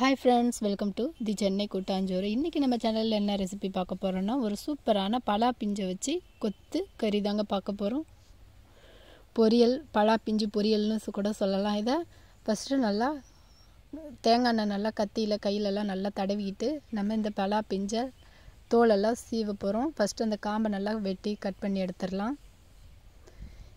hi friends welcome to the Chennai கூட்டாஞ்சோறு இன்றைக்கி நம்ம சேனலில் என்ன ரெசிபி பார்க்க போகிறோன்னா ஒரு சூப்பரான பலா பிஞ்சை வச்சு கொத்து கறி தாங்க பார்க்க போகிறோம் பொரியல் பலா பிஞ்சு பொரியல்னு கூட சொல்லலாம் இதை ஃபஸ்ட்டு நல்லா தேங்காய் எண்ணெய் நல்லா கத்தியில் கையிலெல்லாம் நல்லா தடவிக்கிட்டு நம்ம இந்த பலா பிஞ்சை தோலெல்லாம் சீவ போகிறோம் ஃபஸ்ட்டு அந்த காம்பை நல்லா வெட்டி கட் பண்ணி எடுத்துடலாம்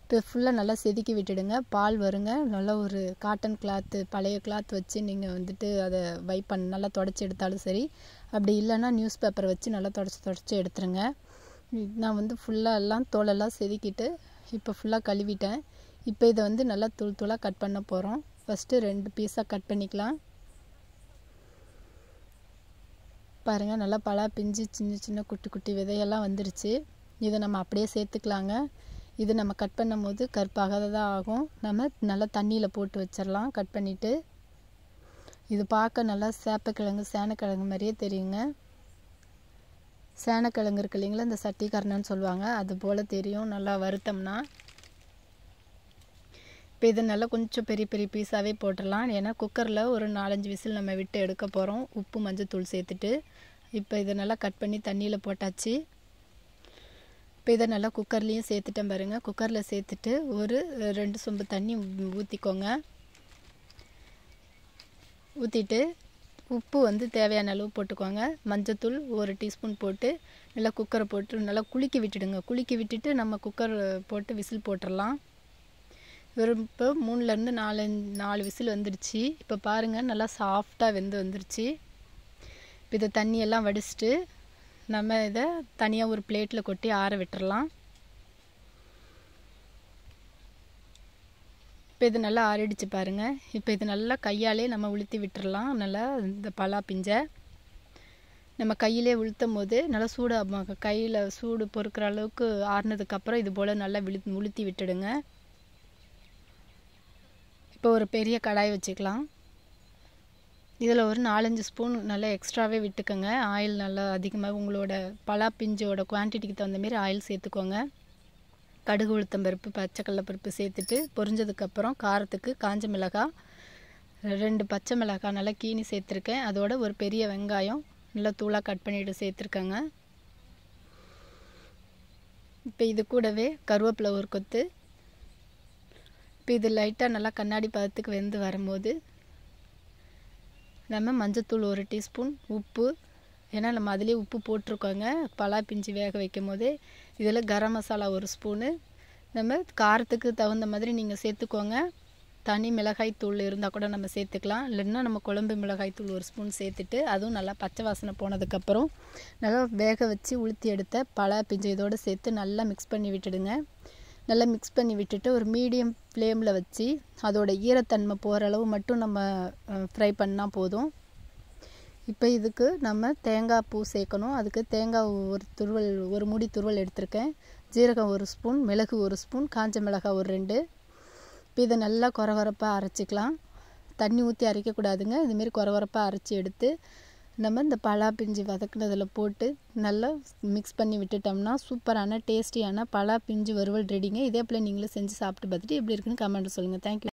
இது ஃபுல்லாக நல்லா செதுக்கி விட்டுடுங்க பால் வருங்க நல்லா ஒரு காட்டன் கிளாத்து பழைய கிளாத் வச்சு நீங்கள் வந்துட்டு அதை வைப் பண்ண நல்லா தொடச்சி எடுத்தாலும் சரி அப்படி இல்லைன்னா நியூஸ் பேப்பரை வச்சு நல்லா தொடச்சி தொடச்சி எடுத்துருங்க நான் வந்து ஃபுல்லாக எல்லாம் தோலெல்லாம் செதுக்கிட்டு இப்போ ஃபுல்லாக கழுவிட்டேன் இப்போ இதை வந்து நல்லா தூள் தூளாக கட் பண்ண போகிறோம் ஃபஸ்ட்டு ரெண்டு பீஸாக கட் பண்ணிக்கலாம் பாருங்கள் நல்லா பழா பிஞ்சு சின்ன சின்ன குட்டி குட்டி விதையெல்லாம் வந்துருச்சு இதை நம்ம அப்படியே சேர்த்துக்கலாங்க இது நம்ம கட் பண்ணும் போது ஆகும் நம்ம நல்லா தண்ணியில் போட்டு வச்சிடலாம் கட் பண்ணிவிட்டு இது பார்க்க நல்லா சேப்பக்கிழங்கு சேனக்கிழங்கு மாதிரியே தெரியுங்க சேனக்கிழங்கு இருக்கு இல்லைங்களா இந்த சட்டிக்காரனான்னு சொல்லுவாங்க அது போல் தெரியும் நல்லா வருத்தம்னா இப்போ இது நல்லா கொஞ்சம் பெரிய பெரிய பீஸாகவே போட்டுடலாம் ஏன்னா குக்கரில் ஒரு நாலஞ்சு விசில் நம்ம விட்டு எடுக்க போகிறோம் உப்பு மஞ்சள் தூள் சேர்த்துட்டு இப்போ இதை நல்லா கட் பண்ணி தண்ணியில் போட்டாச்சு இப்போ இதை நல்லா குக்கர்லேயும் சேர்த்துட்டேன் பாருங்கள் குக்கரில் சேர்த்துட்டு ஒரு ரெண்டு சொம்பு தண்ணி ஊற்றிக்கோங்க ஊற்றிட்டு உப்பு வந்து தேவையான அளவு போட்டுக்கோங்க மஞ்சத்தூள் ஒரு டீஸ்பூன் போட்டு நல்லா குக்கரை போட்டு நல்லா குளிக்க விட்டுடுங்க குளிக்க விட்டுட்டு நம்ம குக்கர் போட்டு விசில் போட்டுடலாம் வெறும் இப்போ மூணுலேருந்து நாலு நாலு விசில் வந்துருச்சு இப்போ பாருங்கள் நல்லா சாஃப்டாக வெந்து வந்துருச்சு இப்போ இதை தண்ணியெல்லாம் வடிச்சிட்டு நம்ம இதை தனியாக ஒரு பிளேட்டில் கொட்டி ஆற விட்டுறலாம் இப்போ இது நல்லா ஆறிடுச்சு பாருங்கள் இப்போ இது நல்லா கையாலே நம்ம உளுத்தி விட்டுடலாம் நல்லா இந்த பலா பிஞ்சை நம்ம கையிலே உளுத்தும் போது நல்லா சூடாக கையில் சூடு பொறுக்கிற அளவுக்கு ஆறினதுக்கப்புறம் இது போல் நல்லா விழு உளுத்தி விட்டுடுங்க இப்போ ஒரு பெரிய கடாய் வச்சுக்கலாம் இதில் ஒரு நாலஞ்சு ஸ்பூன் நல்லா எக்ஸ்ட்ராவே விட்டுக்கோங்க ஆயில் நல்லா அதிகமாக உங்களோட பலா பிஞ்சோட குவான்டிட்டிக்கு தகுந்த மாரி ஆயில் சேர்த்துக்கோங்க கடுகு உளுத்தம் பருப்பு பச்சைக்கடல பருப்பு சேர்த்துட்டு பொரிஞ்சதுக்கப்புறம் காரத்துக்கு காஞ்ச மிளகாய் ரெண்டு பச்சை மிளகாய் நல்லா கீனி சேர்த்துருக்கேன் அதோட ஒரு பெரிய வெங்காயம் நல்லா தூளாக கட் பண்ணிவிட்டு சேர்த்துருக்கேங்க இப்போ இது கூடவே கருவேப்பிலை ஒரு கொத்து இப்போ இது லைட்டாக நல்லா கண்ணாடி பதத்துக்கு வெந்து வரும்போது நம்ம மஞ்சத்தூள் ஒரு டீஸ்பூன் உப்பு ஏன்னா நம்ம அதிலே உப்பு போட்டிருக்கோங்க பலா பிஞ்சு வேக வைக்கும் போதே இதில் கரம் மசாலா ஒரு ஸ்பூனு நம்ம காரத்துக்கு தகுந்த மாதிரி நீங்கள் சேர்த்துக்கோங்க தனி மிளகாய் தூள் இருந்தால் கூட நம்ம சேர்த்துக்கலாம் இல்லைன்னா நம்ம குழம்பு மிளகாய் தூள் ஒரு ஸ்பூன் சேர்த்துட்டு அதுவும் நல்லா பச்சை வாசனை போனதுக்கப்புறம் நல்லா வேக வச்சு உளுத்தி எடுத்த பழ பிஞ்சு இதோடு சேர்த்து நல்லா மிக்ஸ் பண்ணி விட்டுடுங்க நல்லா மிக்ஸ் பண்ணி விட்டுட்டு ஒரு மீடியம் ஃப்ளேமில் வச்சு அதோடய ஈரத்தன்மை போகிற அளவு மட்டும் நம்ம ஃப்ரை பண்ணால் போதும் இப்போ இதுக்கு நம்ம தேங்காய் பூ சேர்க்கணும் அதுக்கு தேங்காய் ஒரு துருவல் ஒரு முடி துருவல் எடுத்திருக்கேன் ஜீரகம் ஒரு ஸ்பூன் மிளகு ஒரு ஸ்பூன் காஞ்ச மிளகாய் ஒரு ரெண்டு இப்போ இதை நல்லா குறவரப்பாக அரைச்சிக்கலாம் தண்ணி ஊற்றி அரைக்கக்கூடாதுங்க இதுமாரி குறவரப்பாக அரைச்சி எடுத்து நம்ம இந்த பலா பிஞ்சு வதக்குனதில் போட்டு நல்லா மிக்ஸ் பண்ணி விட்டுட்டோம்னா சூப்பரான டேஸ்டியான பலா பிஞ்சு வறுவல் ரெடிங்க இதே போல் நீங்களும் செஞ்சு சாப்பிட்டு பார்த்துட்டு எப்படி இருக்குன்னு கமெண்ட் சொல்லுங்கள் தேங்க்யூ